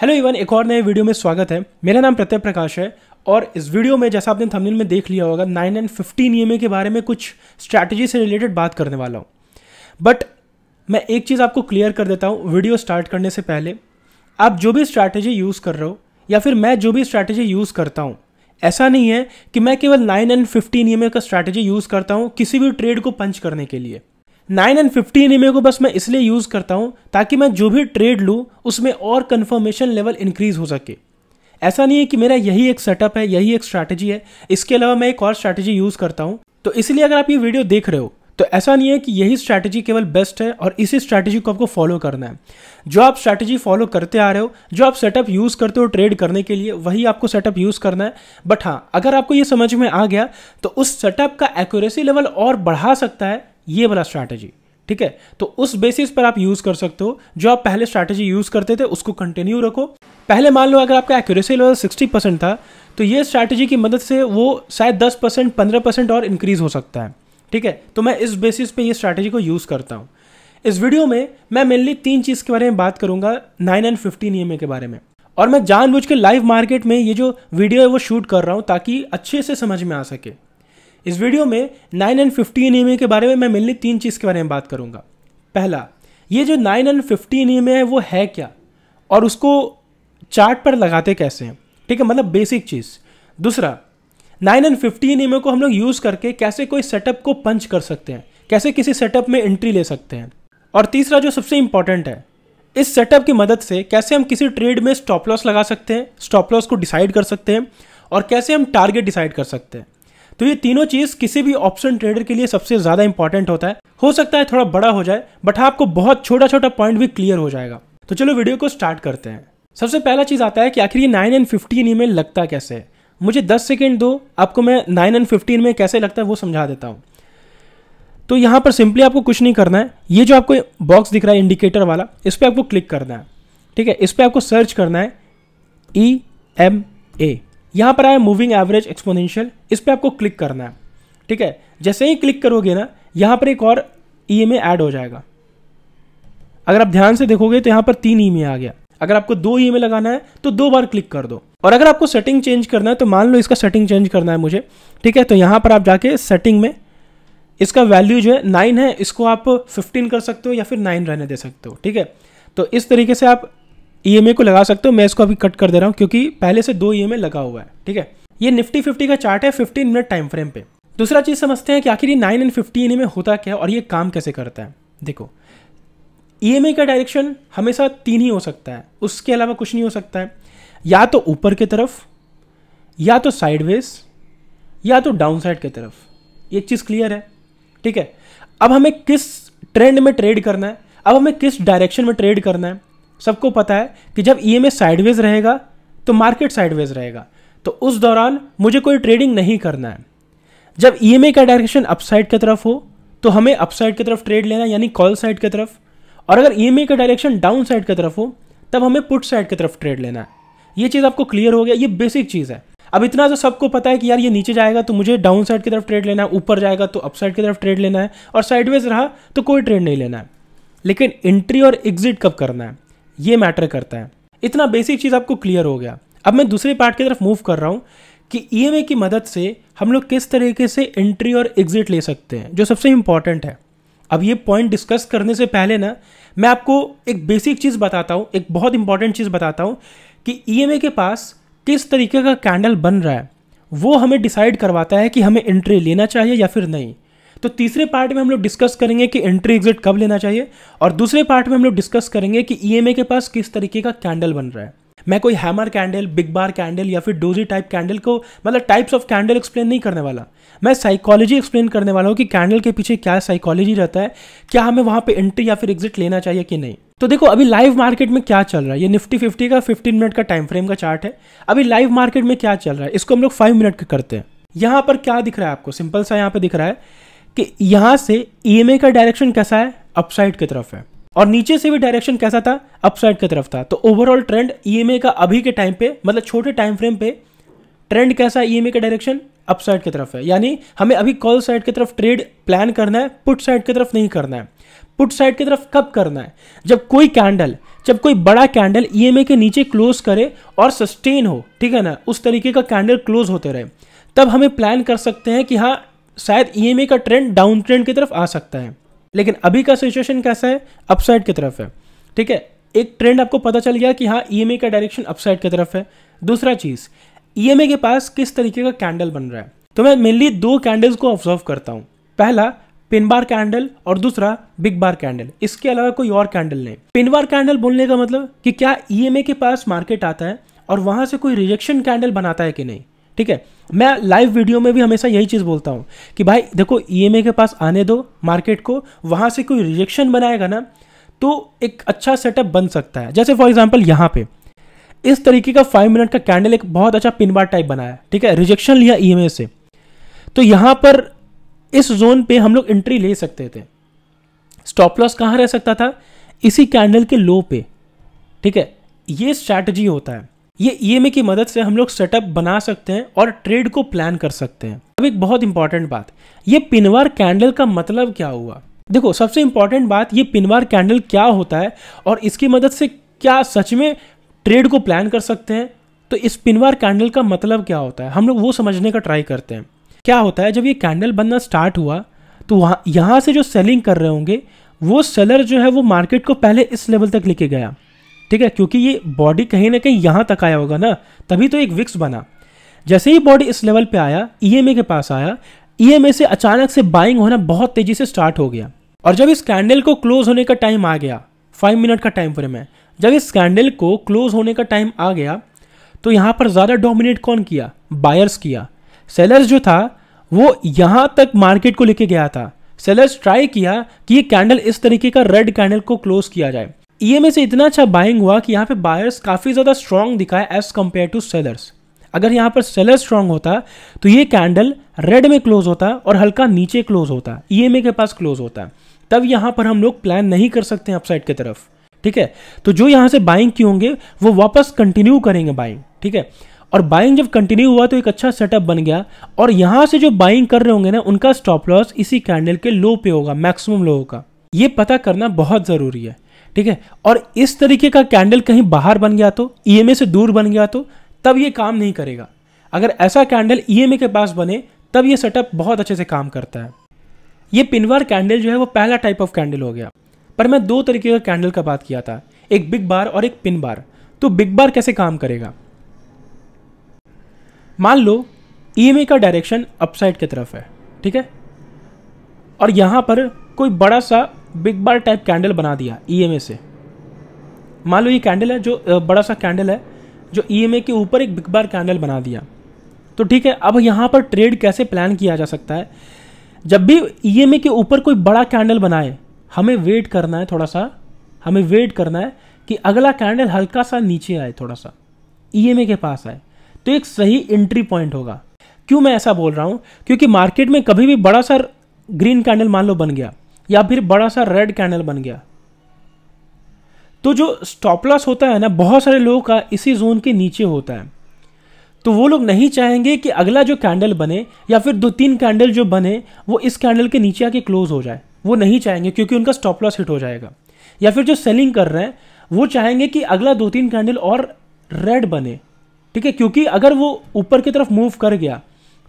hello even एक और नए वीडियो में स्वागत है मेरा नाम प्रत्यय प्रकाश है और इस वीडियो में जैसा आपने थंबनेल में देख लिया होगा नाइन एंड फिफ्टीन ई के बारे में कुछ स्ट्रैटेजी से रिलेटेड बात करने वाला हूँ बट मैं एक चीज़ आपको क्लियर कर देता हूँ वीडियो स्टार्ट करने से पहले आप जो भी स्ट्रैटेजी यूज़ कर रहे हो या फिर मैं जो भी स्ट्रैटेजी यूज़ करता हूँ ऐसा नहीं है कि मैं केवल नाइन एंड फिफ्टीन ई का स्ट्रैटेजी यूज़ करता हूँ किसी भी ट्रेड को पंच करने के लिए नाइन एंड फिफ्टीन ई को बस मैं इसलिए यूज़ करता हूँ ताकि मैं जो भी ट्रेड लूँ उसमें और कन्फर्मेशन लेवल इंक्रीज़ हो सके ऐसा नहीं है कि मेरा यही एक सेटअप है यही एक स्ट्रैटेजी है इसके अलावा मैं एक और स्ट्रैटेजी यूज़ करता हूँ तो इसलिए अगर आप ये वीडियो देख रहे हो तो ऐसा नहीं है कि यही स्ट्रैटेजी केवल बेस्ट है और इसी स्ट्रैटेजी को आपको फॉलो करना है जो आप स्ट्रैटेजी फॉलो करते आ रहे हो जो आप सेटअप यूज़ करते हो ट्रेड करने के लिए वही आपको सेटअप यूज़ करना है बट हाँ अगर आपको ये समझ में आ गया तो उस सेटअप का एक्यूरेसी लेवल और बढ़ा सकता है ये वाला स्ट्रैटेजी ठीक है तो उस बेसिस पर आप यूज कर सकते हो जो आप पहले स्ट्रैटेजी यूज करते थे उसको कंटिन्यू रखो पहले मान लो अगर आपका एक्यूरेसी लेवल 60 परसेंट था तो ये स्ट्रैटेजी की मदद से वो शायद 10 परसेंट पंद्रह परसेंट और इंक्रीज हो सकता है ठीक है तो मैं इस बेसिस पे ये स्ट्रैटेजी को यूज़ करता हूँ इस वीडियो में मैं मेनली तीन चीज़ के बारे में बात करूंगा नाइन एंड फिफ्टीन ई के बारे में और मैं जानबूझ के लाइव मार्केट में ये जो वीडियो है वो शूट कर रहा हूँ ताकि अच्छे से समझ में आ सके इस वीडियो में नाइन एंड फिफ्टीन ई के बारे में मैं मेनली तीन चीज़ के बारे में बात करूँगा पहला ये जो नाइन एंड फिफ्टीन ई है वो है क्या और उसको चार्ट पर लगाते कैसे हैं ठीक है मतलब बेसिक चीज़ दूसरा नाइन एंड फिफ्टीन ई को हम लोग यूज़ करके कैसे कोई सेटअप को पंच कर सकते हैं कैसे किसी सेटअप में एंट्री ले सकते हैं और तीसरा जो सबसे इंपॉर्टेंट है इस सेटअप की मदद से कैसे हम किसी ट्रेड में स्टॉप लॉस लगा सकते हैं स्टॉप लॉस को डिसाइड कर सकते हैं और कैसे हम टारगेट डिसाइड कर सकते हैं तो ये तीनों चीज किसी भी ऑप्शन ट्रेडर के लिए सबसे ज्यादा इंपॉर्टेंट होता है हो सकता है थोड़ा बड़ा हो जाए बट हाँ, आपको बहुत छोटा छोटा पॉइंट भी क्लियर हो जाएगा तो चलो वीडियो को स्टार्ट करते हैं सबसे पहला चीज आता है कि आखिर ये नाइन एंड फिफ्टीन ईमेल लगता कैसे है मुझे दस सेकेंड दो आपको मैं नाइन एंड फिफ्टीन में कैसे लगता है वो समझा देता हूँ तो यहाँ पर सिंपली आपको कुछ नहीं करना है ये जो आपको बॉक्स दिख रहा है इंडिकेटर वाला इस पर आपको क्लिक करना है ठीक है इस पर आपको सर्च करना है ई एम ए यहां पर आया मूविंग एवरेज एक्सपोनेंशियल इस पर आपको क्लिक करना है ठीक है जैसे ही क्लिक करोगे ना यहां पर एक और ई एम एड हो जाएगा अगर आप ध्यान से देखोगे तो यहां पर तीन ई e आ गया अगर आपको दो ई e लगाना है तो दो बार क्लिक कर दो और अगर आपको सेटिंग चेंज करना है तो मान लो इसका सेटिंग चेंज करना है मुझे ठीक है तो यहां पर आप जाके सेटिंग में इसका वैल्यू जो है नाइन है इसको आप फिफ्टीन कर सकते हो या फिर नाइन रहने दे सकते हो ठीक है तो इस तरीके से आप ई e को लगा सकते हो मैं इसको अभी कट कर दे रहा हूँ क्योंकि पहले से दो ई e लगा हुआ है ठीक है ये निफ्टी फिफ्टी का चार्ट है फिफ्टीन मिनट टाइम फ्रेम पे दूसरा चीज़ समझते हैं कि आखिर ये नाइन एंड फिफ्टीन में होता क्या है और ये काम कैसे करता है देखो ई e का डायरेक्शन हमेशा तीन ही हो सकता है उसके अलावा कुछ नहीं हो सकता है या तो ऊपर की तरफ या तो साइडवेज या तो डाउन साइड की तरफ एक चीज़ क्लियर है ठीक है अब हमें किस ट्रेंड में ट्रेड करना है अब हमें किस डायरेक्शन में ट्रेड करना है सबको पता है कि जब ई एम साइडवेज रहेगा तो मार्केट साइडवेज रहेगा तो उस दौरान मुझे कोई ट्रेडिंग नहीं करना है जब ई e का डायरेक्शन अपसाइड की तरफ हो तो हमें अपसाइड की तरफ ट्रेड लेना यानी कॉल साइड की तरफ और अगर ई e का डायरेक्शन डाउन साइड की तरफ हो तब हमें पुट साइड की तरफ ट्रेड लेना है ये चीज़ आपको क्लियर हो गया ये बेसिक चीज़ है अब इतना तो सबको पता है कि यार ये नीचे जाएगा तो मुझे डाउन साइड की तरफ ट्रेड लेना है ऊपर जाएगा तो अपसाइड की तरफ ट्रेड लेना है और साइडवेज रहा तो कोई ट्रेड नहीं लेना है लेकिन एंट्री और एग्जिट कब करना है ये मैटर करता है इतना बेसिक चीज़ आपको क्लियर हो गया अब मैं दूसरे पार्ट की तरफ मूव कर रहा हूँ कि ई e की मदद से हम लोग किस तरीके से एंट्री और एग्जिट ले सकते हैं जो सबसे इम्पॉर्टेंट है अब ये पॉइंट डिस्कस करने से पहले ना मैं आपको एक बेसिक चीज़ बताता हूँ एक बहुत इंपॉर्टेंट चीज़ बताता हूँ कि ई e के पास किस तरीके का कैंडल बन रहा है वो हमें डिसाइड करवाता है कि हमें एंट्री लेना चाहिए या फिर नहीं तो तीसरे पार्ट में हम लोग डिस्कस करेंगे कि एंट्री एग्जिट कब लेना चाहिए और दूसरे पार्ट में हम लोग डिस्कस करेंगे कि ई e के पास किस तरीके का कैंडल बन रहा है मैं कोई hammer candle big bar candle या फिर डोजी टाइप कैंडल को मतलब टाइप्स ऑफ कैंडल एक्सप्लेन नहीं करने वाला मैं साइकोलॉजी एक्सप्लेन करने वाला हूँ कि कैंडल के पीछे क्या साइकोलॉजी रहता है क्या हमें वहाँ पे एंट्री या फिर एग्जिट लेना चाहिए कि नहीं तो देखो अभी लाइव मार्केट में क्या चल रहा है ये निफ्टी फिफ्टी का फिफ्टीन मिनट का टाइम फ्रेम का चार्ट है अभी लाइव मार्केट में क्या चल रहा है इसको हम लोग फाइव मिनट का करते हैं यहाँ पर क्या दिख रहा है आपको सिंपल सा यहाँ पर दिख रहा है कि यहां से ई का डायरेक्शन कैसा है अपसाइड की तरफ है और नीचे से भी डायरेक्शन कैसा था अपसाइड की तरफ था तो ओवरऑल ट्रेंड ईएमए का अभी के टाइम पे मतलब छोटे टाइम फ्रेम पे ट्रेंड कैसा है ई का डायरेक्शन अपसाइड की तरफ है यानी हमें अभी कॉल साइड की तरफ ट्रेड प्लान करना है पुट साइड की तरफ नहीं करना है पुट साइड की तरफ कब करना है जब कोई कैंडल जब कोई बड़ा कैंडल ईएमए के नीचे क्लोज करे और सस्टेन हो ठीक है ना उस तरीके का कैंडल क्लोज होते रहे तब हमें प्लान कर सकते हैं कि हाँ शायद ई e का ट्रेंड डाउन ट्रेंड की तरफ आ सकता है लेकिन अभी का सिचुएशन कैसा है अपसाइड की तरफ है ठीक है एक ट्रेंड आपको पता चल गया कि हाँ ई e का डायरेक्शन अपसाइड की तरफ है दूसरा चीज़ ई e के पास किस तरीके का कैंडल बन रहा है तो मैं मेनली दो कैंडल्स को ऑब्जर्व करता हूँ पहला पिन बार कैंडल और दूसरा बिग बार कैंडल इसके अलावा कोई और कैंडल नहीं पिन बार कैंडल बोलने का मतलब कि क्या ई के पास मार्केट आता है और वहां से कोई रिजेक्शन कैंडल बनाता है कि नहीं ठीक है मैं लाइव वीडियो में भी हमेशा यही चीज़ बोलता हूँ कि भाई देखो ई e के पास आने दो मार्केट को वहाँ से कोई रिजेक्शन बनाएगा ना तो एक अच्छा सेटअप बन सकता है जैसे फॉर एग्जाम्पल यहाँ पे इस तरीके का फाइव मिनट का कैंडल एक बहुत अच्छा पिनबार टाइप बनाया ठीक है रिजेक्शन लिया ई e से तो यहाँ पर इस जोन पर हम लोग एंट्री ले सकते थे स्टॉप लॉस कहाँ रह सकता था इसी कैंडल के लो पे ठीक है ये स्ट्रैटेजी होता है ये ई की मदद से हम लोग सेटअप बना सकते हैं और ट्रेड को प्लान कर सकते हैं अब एक बहुत इंपॉर्टेंट बात ये पिनवार कैंडल का मतलब क्या हुआ देखो सबसे इंपॉर्टेंट बात ये पिनवार कैंडल क्या होता है और इसकी मदद से क्या सच में ट्रेड को प्लान कर सकते हैं तो इस पिनवार कैंडल का मतलब क्या होता है हम लोग वो समझने का ट्राई करते हैं क्या होता है जब ये कैंडल बनना स्टार्ट हुआ तो वहाँ यहाँ से जो सेलिंग कर रहे होंगे वो सेलर जो है वो मार्केट को पहले इस लेवल तक लेके गया ठीक है क्योंकि ये बॉडी कहीं ना कहीं यहाँ तक आया होगा ना तभी तो एक विक्स बना जैसे ही बॉडी इस लेवल पे आया ईएमए e के पास आया ईएमए e से अचानक से बाइंग होना बहुत तेजी से स्टार्ट हो गया और जब इस कैंडल को क्लोज होने का टाइम आ गया फाइव मिनट का टाइम फ्रेम है जब इस कैंडल को क्लोज होने का टाइम आ गया तो यहाँ पर ज़्यादा डोमिनेट कौन किया बायर्स किया सेलर्स जो था वो यहाँ तक मार्केट को लेके गया था सेलर्स ट्राई किया कि ये कैंडल इस तरीके का रेड कैंडल को क्लोज किया जाए ई e से इतना अच्छा बाइंग हुआ कि यहाँ पे बायर्स काफ़ी ज़्यादा स्ट्रॉन्ग दिखा है एज़ कम्पेयर टू सेलर्स अगर यहाँ पर सेलर स्ट्रांग होता तो ये कैंडल रेड में क्लोज होता और हल्का नीचे क्लोज होता ई e के पास क्लोज होता तब यहाँ पर हम लोग प्लान नहीं कर सकते हैं अपसाइड की तरफ ठीक है तो जो यहाँ से बाइंग किए होंगे वो वापस कंटिन्यू करेंगे बाइंग ठीक है और बाइंग जब कंटिन्यू हुआ तो एक अच्छा सेटअप बन गया और यहाँ से जो बाइंग कर रहे होंगे ना उनका स्टॉप लॉस इसी कैंडल के लो पे होगा मैक्सिमम लोगों का ये पता करना बहुत ज़रूरी है ठीक है और इस तरीके का कैंडल कहीं बाहर बन गया तो ई e से दूर बन गया तो तब ये काम नहीं करेगा अगर ऐसा कैंडल ई e के पास बने तब ये सेटअप बहुत अच्छे से काम करता है ये पिनवार कैंडल जो है वो पहला टाइप ऑफ कैंडल हो गया पर मैं दो तरीके का कैंडल का बात किया था एक बिग बार और एक पिन बार तो बिग बार कैसे काम करेगा मान लो ई e का डायरेक्शन अपसाइड की तरफ है ठीक है और यहाँ पर कोई बड़ा सा बिग बार टाइप कैंडल बना दिया ई e से मान लो ये कैंडल है जो बड़ा सा कैंडल है जो ई e के ऊपर एक बिग बार कैंडल बना दिया तो ठीक है अब यहाँ पर ट्रेड कैसे प्लान किया जा सकता है जब भी ई e के ऊपर कोई बड़ा कैंडल बनाए हमें वेट करना है थोड़ा सा हमें वेट करना है कि अगला कैंडल हल्का सा नीचे आए थोड़ा सा ई के पास आए तो एक सही एंट्री पॉइंट होगा क्यों मैं ऐसा बोल रहा हूँ क्योंकि मार्केट में कभी भी बड़ा सा ग्रीन कैंडल मान लो बन गया या फिर बड़ा सा रेड कैंडल बन गया तो जो स्टॉप लॉस होता है ना बहुत सारे लोगों का इसी जोन के नीचे होता है तो वो लोग नहीं चाहेंगे कि अगला जो कैंडल बने या फिर दो तीन कैंडल जो बने वो इस कैंडल के नीचे आके क्लोज हो जाए वो नहीं चाहेंगे क्योंकि उनका स्टॉप लॉस हिट हो जाएगा या फिर जो सेलिंग कर रहे हैं वो चाहेंगे कि अगला दो तीन कैंडल और रेड बने ठीक है क्योंकि अगर वो ऊपर की तरफ मूव कर गया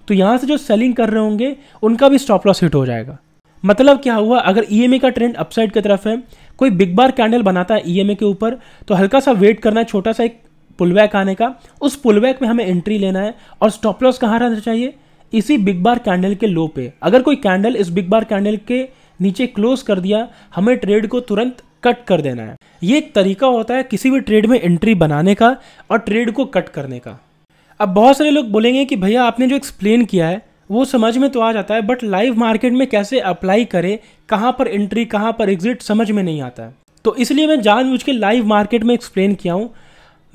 तो यहां से जो सेलिंग कर रहे होंगे उनका भी स्टॉप लॉस हिट हो जाएगा मतलब क्या हुआ अगर ई e का ट्रेंड अपसाइड की तरफ है कोई बिग बार कैंडल बनाता है ई e के ऊपर तो हल्का सा वेट करना है छोटा सा एक पुलबैक आने का उस पुलबैक में हमें एंट्री लेना है और स्टॉप लॉस कहाँ रहना चाहिए इसी बिग बार कैंडल के लो पे अगर कोई कैंडल इस बिग बार कैंडल के नीचे क्लोज कर दिया हमें ट्रेड को तुरंत कट कर देना है ये एक तरीका होता है किसी भी ट्रेड में एंट्री बनाने का और ट्रेड को कट करने का अब बहुत सारे लोग बोलेंगे कि भैया आपने जो एक्सप्लेन किया है वो समझ में तो आ जाता है बट लाइव मार्केट में कैसे अप्लाई करें कहाँ पर एंट्री कहाँ पर एग्जिट समझ में नहीं आता है तो इसलिए मैं जानबूझ के लाइव मार्केट में एक्सप्लेन किया हूँ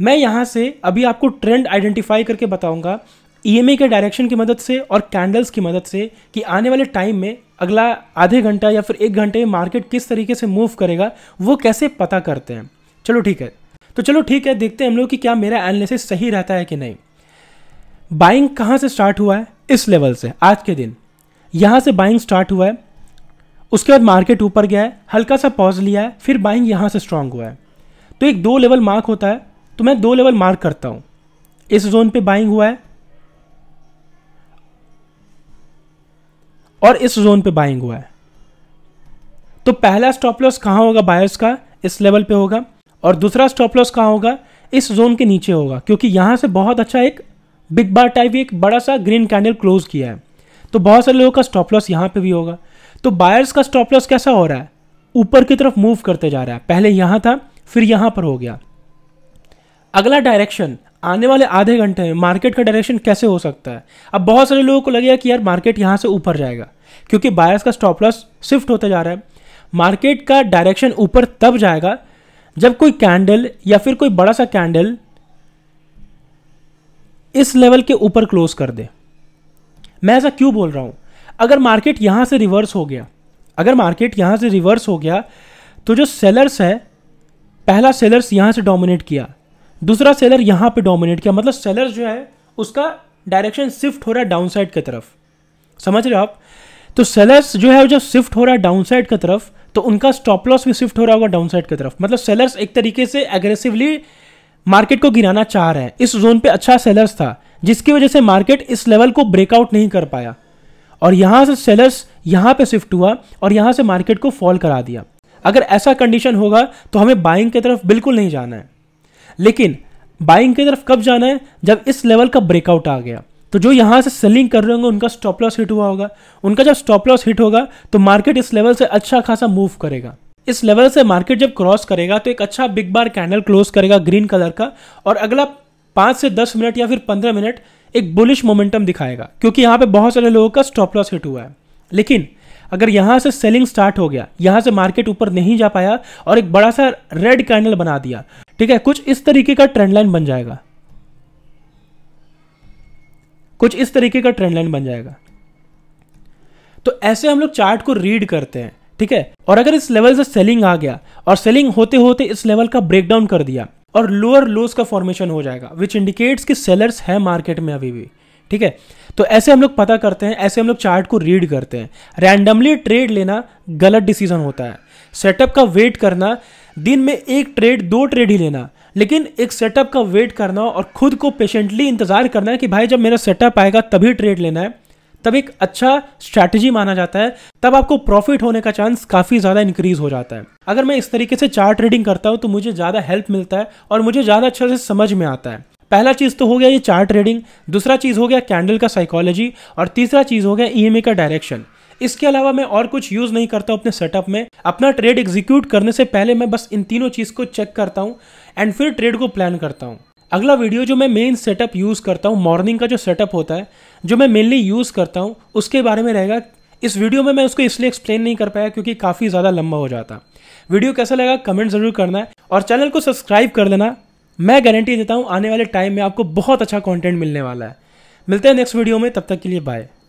मैं यहाँ से अभी आपको ट्रेंड आइडेंटिफाई करके बताऊँगा ई e के डायरेक्शन की मदद से और कैंडल्स की मदद से कि आने वाले टाइम में अगला आधे घंटा या फिर एक घंटे में मार्केट किस तरीके से मूव करेगा वो कैसे पता करते हैं चलो ठीक है तो चलो ठीक है देखते हैं हम लोग कि क्या मेरा एनालिसिस सही रहता है कि नहीं बाइंग कहाँ से स्टार्ट हुआ है इस लेवल से आज के दिन यहाँ से बाइंग स्टार्ट हुआ है उसके बाद मार्केट ऊपर गया है हल्का सा पॉज लिया है फिर बाइंग यहाँ से स्ट्रांग हुआ है तो एक दो लेवल मार्क होता है तो मैं दो लेवल मार्क करता हूँ इस जोन पे बाइंग हुआ है और इस जोन पे बाइंग हुआ है तो पहला स्टॉप लॉस कहाँ होगा बायर्स का इस लेवल पे होगा और दूसरा स्टॉप लॉस कहाँ होगा इस जोन के नीचे होगा क्योंकि यहाँ से बहुत अच्छा एक बिग बार टाइप एक बड़ा सा ग्रीन कैंडल क्लोज किया है तो बहुत सारे लोगों का स्टॉप लॉस यहाँ पे भी होगा तो बायर्स का स्टॉप लॉस कैसा हो रहा है ऊपर की तरफ मूव करते जा रहा है पहले यहाँ था फिर यहाँ पर हो गया अगला डायरेक्शन आने वाले आधे घंटे में मार्केट का डायरेक्शन कैसे हो सकता है अब बहुत सारे लोगों को लगेगा कि यार मार्केट यहाँ से ऊपर जाएगा क्योंकि बायर्स का स्टॉप लॉस शिफ्ट होता जा रहा है मार्केट का डायरेक्शन ऊपर तब जाएगा जब कोई कैंडल या फिर कोई बड़ा सा कैंडल इस लेवल के ऊपर क्लोज कर दे मैं ऐसा क्यों बोल रहा हूं अगर मार्केट यहां से रिवर्स हो गया अगर मार्केट यहां से रिवर्स हो गया तो जो सेलर्स है पहला सेलर्स यहां से डोमिनेट किया दूसरा सेलर यहां पे डोमिनेट किया मतलब सेलर्स जो है उसका डायरेक्शन शिफ्ट हो रहा है डाउन साइड की तरफ समझ रहे हो आप तो सेलर्स जो है जब शिफ्ट हो रहा है डाउन साइड की तरफ तो उनका स्टॉप लॉस भी शिफ्ट हो रहा होगा डाउन साइड की तरफ मतलब सेलर्स एक तरीके से एग्रेसिवली मार्केट को गिराना चाह रहे हैं इस जोन पे अच्छा सेलर्स था जिसकी वजह से मार्केट इस लेवल को ब्रेकआउट नहीं कर पाया और यहाँ से सेलर्स यहाँ पे शिफ्ट हुआ और यहाँ से मार्केट को फॉल करा दिया अगर ऐसा कंडीशन होगा तो हमें बाइंग की तरफ बिल्कुल नहीं जाना है लेकिन बाइंग की तरफ कब जाना है जब इस लेवल का ब्रेकआउट आ गया तो जो यहाँ से सेलिंग कर रहे होंगे उनका स्टॉप लॉस हिट हुआ होगा उनका जब स्टॉप लॉस हिट होगा तो मार्केट इस लेवल से अच्छा खासा मूव करेगा इस लेवल से मार्केट जब क्रॉस करेगा तो एक अच्छा बिग बार कैंडल क्लोज करेगा ग्रीन कलर का और अगला पांच से दस मिनट या फिर पंद्रह मिनट एक बुलिश मोमेंटम दिखाएगा क्योंकि यहां पे बहुत सारे लोगों का स्टॉप लॉस हिट हुआ है लेकिन अगर यहां से सेलिंग स्टार्ट हो गया यहां से मार्केट ऊपर नहीं जा पाया और एक बड़ा सा रेड कैंडल बना दिया ठीक है कुछ इस तरीके का ट्रेंड लाइन बन जाएगा कुछ इस तरीके का ट्रेंड लाइन बन जाएगा तो ऐसे हम लोग चार्ट को रीड करते हैं ठीक है और अगर इस लेवल से सेलिंग आ गया और सेलिंग होते होते इस लेवल का ब्रेकडाउन कर दिया और लोअर लोस का फॉर्मेशन हो जाएगा विच इंडिकेट्स कि सेलर्स है मार्केट में अभी भी ठीक है तो ऐसे हम लोग पता करते हैं ऐसे हम लोग चार्ट को रीड करते हैं रैंडमली ट्रेड लेना गलत डिसीजन होता है सेटअप का वेट करना दिन में एक ट्रेड दो ट्रेड ही लेना लेकिन एक सेटअप का वेट करना और खुद को पेशेंटली इंतजार करना है कि भाई जब मेरा सेटअप आएगा तभी ट्रेड लेना है तब एक अच्छा स्ट्रैटेजी माना जाता है तब आपको प्रॉफिट होने का चांस काफ़ी ज़्यादा इंक्रीज हो जाता है अगर मैं इस तरीके से चार ट्रेडिंग करता हूँ तो मुझे ज़्यादा हेल्प मिलता है और मुझे ज़्यादा अच्छे से समझ में आता है पहला चीज़ तो हो गया ये चार ट्रेडिंग दूसरा चीज़ हो गया कैंडल का साइकोलॉजी और तीसरा चीज़ हो गया ई e का डायरेक्शन इसके अलावा मैं और कुछ यूज़ नहीं करता अपने सेटअप में अपना ट्रेड एग्जीक्यूट करने से पहले मैं बस इन तीनों चीज़ को चेक करता हूँ एंड फिर ट्रेड को प्लान करता हूँ अगला वीडियो जो मैं मेन सेटअप यूज़ करता हूँ मॉर्निंग का जो सेटअप होता है जो मैं मेनली यूज़ करता हूँ उसके बारे में रहेगा इस वीडियो में मैं उसको इसलिए एक्सप्लेन नहीं कर पाया क्योंकि काफ़ी ज़्यादा लंबा हो जाता वीडियो कैसा लगा कमेंट ज़रूर करना है और चैनल को सब्सक्राइब कर देना मैं गारंटी देता हूँ आने वाले टाइम में आपको बहुत अच्छा कॉन्टेंट मिलने वाला है मिलते हैं नेक्स्ट वीडियो में तब तक के लिए बाय